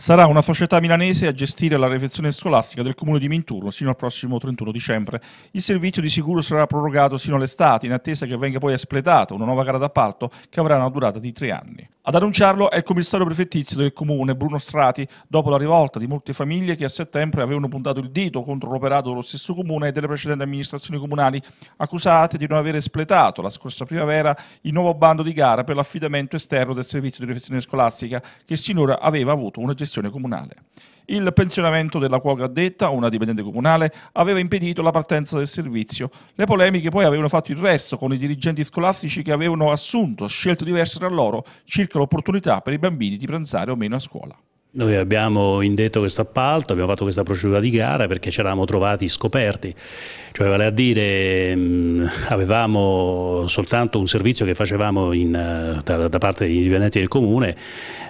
sarà una società milanese a gestire la refezione scolastica del comune di Minturno sino al prossimo 31 dicembre. Il servizio di sicuro sarà prorogato sino all'estate, in attesa che venga poi espletata una nuova gara d'appalto che avrà una durata di tre anni. Ad annunciarlo è il commissario prefettizio del comune Bruno Strati, dopo la rivolta di molte famiglie che a settembre avevano puntato il dito contro l'operato dello stesso comune e delle precedenti amministrazioni comunali, accusate di non aver espletato la scorsa primavera il nuovo bando di gara per l'affidamento esterno del servizio di riflessione scolastica, che sinora aveva avuto una gestione comunale. Il pensionamento della cuoca addetta, una dipendente comunale, aveva impedito la partenza del servizio. Le polemiche poi avevano fatto il resto con i dirigenti scolastici che avevano assunto scelte diverse tra loro circa l'opportunità per i bambini di pranzare o meno a scuola. Noi abbiamo indetto questo appalto, abbiamo fatto questa procedura di gara perché ci eravamo trovati scoperti, cioè vale a dire mh, mm, avevamo soltanto un servizio che facevamo in, eh, da, da, parte dei dipendenti del comune,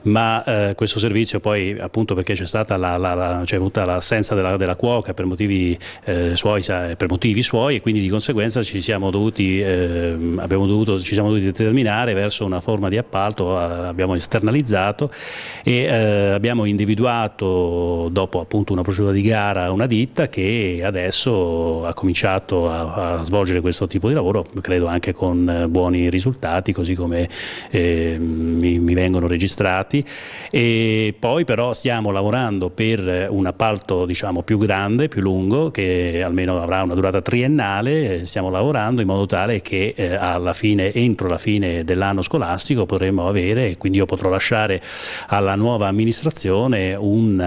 ma eh, questo servizio poi appunto perché c'è stata l'assenza la, la, della, della, cuoca per motivi, eh, suoi, per motivi, suoi, e quindi di conseguenza ci siamo dovuti, eh, dovuto, ci siamo dovuti determinare verso una forma di appalto, abbiamo esternalizzato e eh, abbiamo abbiamo individuato dopo appunto una procedura di gara una ditta che adesso ha cominciato a, a svolgere questo tipo di lavoro, credo anche con eh, buoni risultati, così come eh, mi, mi, vengono registrati. E poi però stiamo lavorando per un appalto diciamo, più grande, più lungo, che almeno avrà una durata triennale, stiamo lavorando in modo tale che eh, alla fine, entro la fine dell'anno scolastico potremo avere, quindi io potrò lasciare alla nuova amministrazione considerazione un,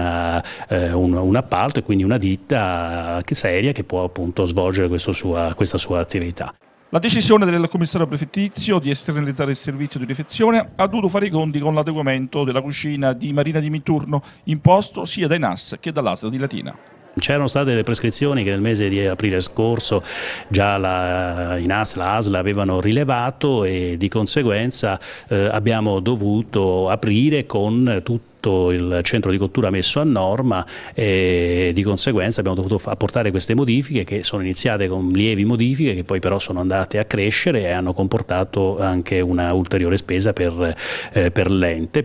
eh, un, un, appalto e quindi una ditta seria che può appunto svolgere sua, questa sua attività. La decisione del commissario prefettizio di esternalizzare il servizio di refezione ha dovuto fare i conti con l'adeguamento della cucina di Marina di Minturno, imposto sia dai NAS che dall'ASL di Latina. C'erano state le prescrizioni che nel mese di aprile scorso già la INAS, la ASL avevano rilevato e di conseguenza eh, abbiamo dovuto aprire con tutto il centro di cottura messo a norma e di conseguenza abbiamo dovuto apportare queste modifiche che sono iniziate con lievi modifiche che poi però sono andate a crescere e hanno comportato anche una ulteriore spesa per, eh, per l'ente.